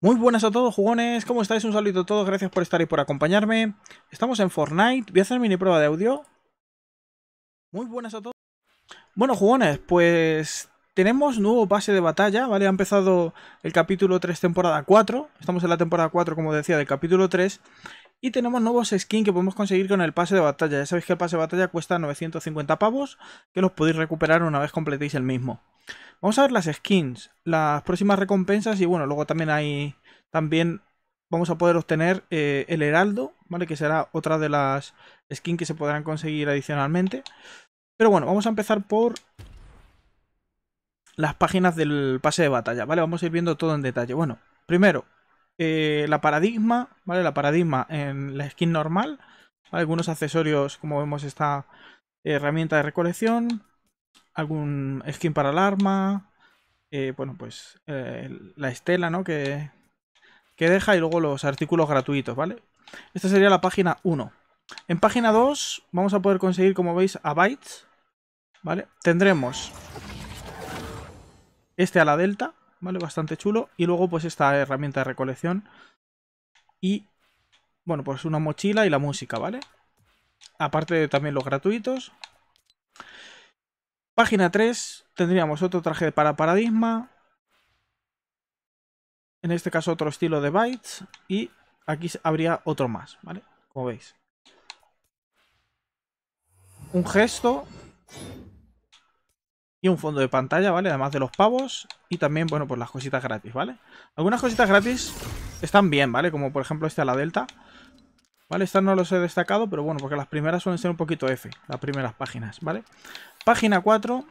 Muy buenas a todos, jugones. ¿Cómo estáis? Un saludo a todos. Gracias por estar y por acompañarme. Estamos en Fortnite. Voy a hacer mini prueba de audio. Muy buenas a todos. Bueno, jugones, pues tenemos nuevo pase de batalla, ¿vale? Ha empezado el capítulo 3, temporada 4. Estamos en la temporada 4, como decía, del capítulo 3. Y tenemos nuevos skins que podemos conseguir con el pase de batalla. Ya sabéis que el pase de batalla cuesta 950 pavos, que los podéis recuperar una vez completéis el mismo. Vamos a ver las skins, las próximas recompensas y bueno, luego también hay... También vamos a poder obtener eh, el heraldo, ¿vale? Que será otra de las skins que se podrán conseguir adicionalmente. Pero bueno, vamos a empezar por las páginas del pase de batalla, ¿vale? Vamos a ir viendo todo en detalle. Bueno, primero, eh, la paradigma, ¿vale? La paradigma en la skin normal, algunos accesorios, como vemos, esta herramienta de recolección, algún skin para el arma, eh, bueno, pues eh, la estela, ¿no? Que, que deja y luego los artículos gratuitos, ¿vale? Esta sería la página 1. En página 2 vamos a poder conseguir, como veis, a Bytes, ¿vale? Tendremos este a la delta, ¿vale? Bastante chulo. Y luego pues esta herramienta de recolección. Y, bueno, pues una mochila y la música, ¿vale? Aparte de también los gratuitos. Página 3, tendríamos otro traje para paradigma. En este caso otro estilo de bytes. Y aquí habría otro más, ¿vale? Como veis. Un gesto y un fondo de pantalla, ¿vale? Además de los pavos y también, bueno, pues las cositas gratis, ¿vale? Algunas cositas gratis están bien, ¿vale? Como por ejemplo esta, la Delta. ¿Vale? Estas no los he destacado, pero bueno, porque las primeras suelen ser un poquito F, las primeras páginas, ¿vale? Página 4,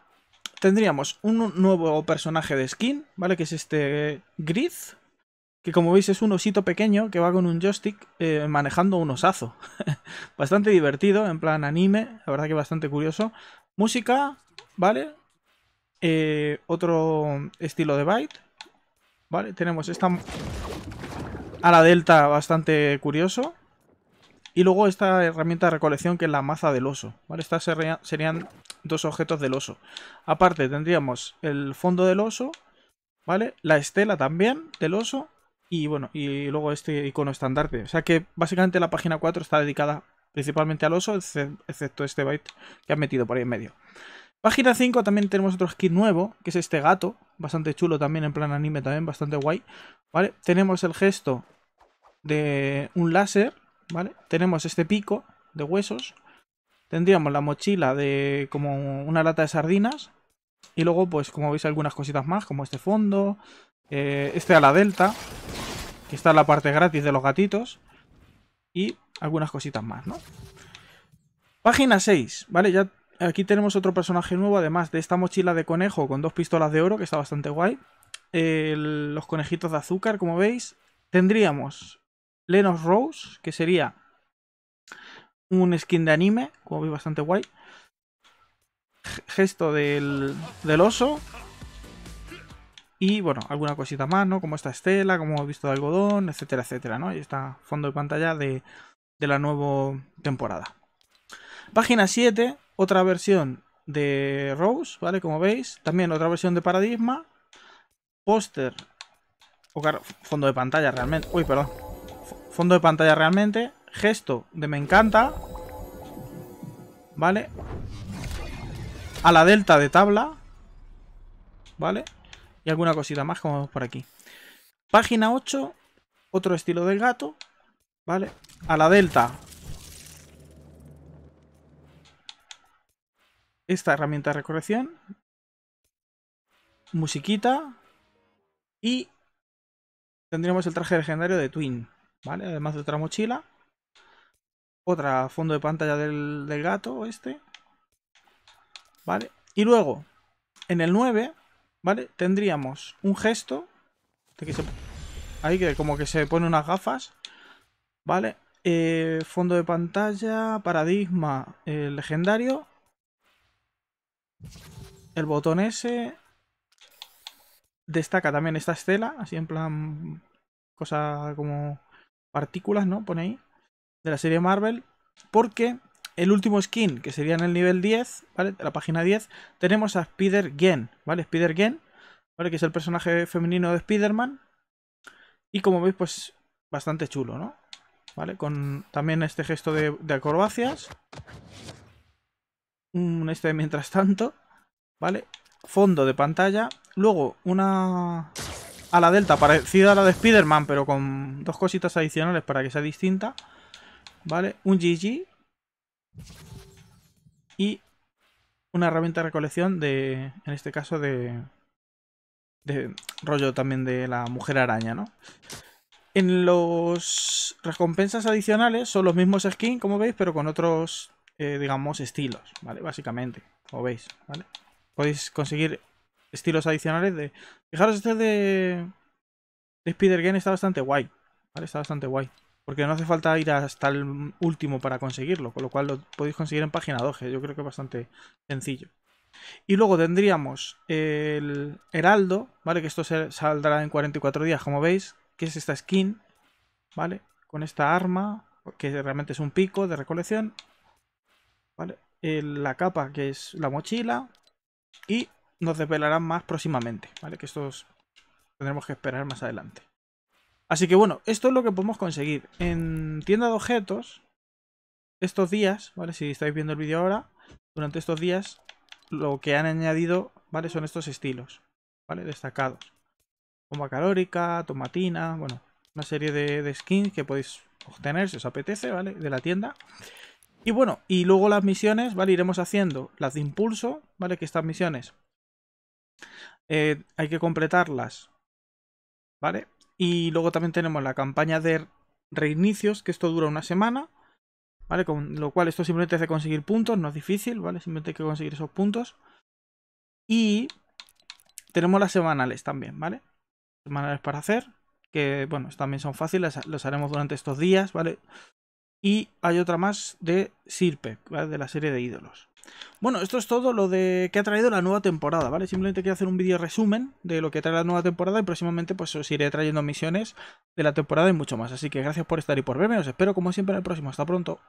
tendríamos un nuevo personaje de skin, ¿vale? Que es este Grizz, que como veis es un osito pequeño que va con un joystick eh, manejando un osazo. bastante divertido, en plan anime, la verdad que bastante curioso. Música, ¿vale? Eh, otro estilo de byte. Vale, tenemos esta a la delta bastante curioso. Y luego esta herramienta de recolección que es la maza del oso. ¿vale? Estas serían dos objetos del oso. Aparte tendríamos el fondo del oso, ¿vale? La estela también del oso. Y bueno, y luego este icono estandarte. O sea que básicamente la página 4 está dedicada principalmente al oso, excepto este byte que han metido por ahí en medio. Página 5 también tenemos otro skin nuevo, que es este gato, bastante chulo también, en plan anime también, bastante guay, ¿vale? Tenemos el gesto de un láser, ¿vale? Tenemos este pico de huesos, tendríamos la mochila de como una lata de sardinas, y luego, pues, como veis, algunas cositas más, como este fondo, eh, este a la delta, que está la parte gratis de los gatitos, y algunas cositas más, ¿no? Página 6, ¿vale? Ya Aquí tenemos otro personaje nuevo, además de esta mochila de conejo con dos pistolas de oro, que está bastante guay. los conejitos de azúcar, como veis. Tendríamos Lenos Rose, que sería un skin de anime, como veis, bastante guay. Gesto del, del oso. Y bueno, alguna cosita más, ¿no? Como esta estela, como he visto de algodón, etcétera, etcétera, ¿no? Y está fondo de pantalla de, de la nueva temporada. Página 7, otra versión de Rose, ¿vale? Como veis, también otra versión de Paradigma, póster, o fondo de pantalla realmente, uy, perdón, fondo de pantalla realmente, gesto de me encanta, ¿vale? A la delta de tabla, ¿vale? Y alguna cosita más como vemos por aquí. Página 8, otro estilo del gato, ¿vale? A la delta, esta herramienta de recorrección, musiquita y tendríamos el traje legendario de Twin, ¿vale? Además de otra mochila, otra fondo de pantalla del, gato este, ¿vale? Y luego, en el 9, ¿vale? Tendríamos un gesto que ahí que como que se pone unas gafas, ¿vale? Eh, fondo de pantalla, paradigma el eh, legendario el botón S destaca también esta estela, así en plan cosa como partículas, ¿no? Pone ahí, de la serie Marvel, porque el último skin, que sería en el nivel 10, ¿vale? De la página 10, tenemos a Spider-Gen, ¿vale? Spider-Gen, ¿vale? Que es el personaje femenino de Spider-Man. Y como veis, pues bastante chulo, ¿no? ¿Vale? Con también este gesto de, de acrobacias un este mientras tanto, ¿vale? Fondo de pantalla, luego una ala delta parecida a la de Spider-Man, pero con dos cositas adicionales para que sea distinta, ¿vale? Un GG y una herramienta de recolección de, en este caso, de, de rollo también de la mujer araña, ¿no? En los recompensas adicionales son los mismos skins, como veis, pero con otros eh, digamos, estilos, ¿vale? Básicamente, como veis, ¿vale? Podéis conseguir estilos adicionales de... Fijaros, este de... De Spider Game está bastante guay, ¿vale? Está bastante guay. Porque no hace falta ir hasta el último para conseguirlo, con lo cual lo podéis conseguir en página 2, yo creo que es bastante sencillo. Y luego tendríamos el Heraldo, ¿vale? Que esto saldrá en 44 días, como veis, que es esta skin, ¿vale? Con esta arma, que realmente es un pico de recolección, eh, la capa que es la mochila y nos desvelarán más próximamente, ¿vale? Que estos tendremos que esperar más adelante. Así que bueno, esto es lo que podemos conseguir. En tienda de objetos, estos días, ¿vale? Si estáis viendo el vídeo ahora, durante estos días lo que han añadido, ¿vale? Son estos estilos, ¿vale? Destacados. Bomba calórica, tomatina, bueno, una serie de, de skins que podéis obtener si os apetece, ¿vale? De la tienda. Y bueno, y luego las misiones, ¿vale? Iremos haciendo las de impulso, ¿vale? Que estas misiones eh, hay que completarlas, ¿vale? Y luego también tenemos la campaña de reinicios, que esto dura una semana, ¿vale? Con lo cual esto simplemente hace conseguir puntos, no es difícil, ¿vale? Simplemente hay que conseguir esos puntos. Y tenemos las semanales también, ¿vale? Semanales para hacer, que bueno, también son fáciles, los haremos durante estos días, ¿vale? Y hay otra más de Sirpe, ¿vale? de la serie de ídolos. Bueno, esto es todo lo de que ha traído la nueva temporada, ¿vale? Simplemente quiero hacer un vídeo resumen de lo que trae la nueva temporada y próximamente pues os iré trayendo misiones de la temporada y mucho más. Así que gracias por estar y por verme, os espero como siempre en el próximo. Hasta pronto.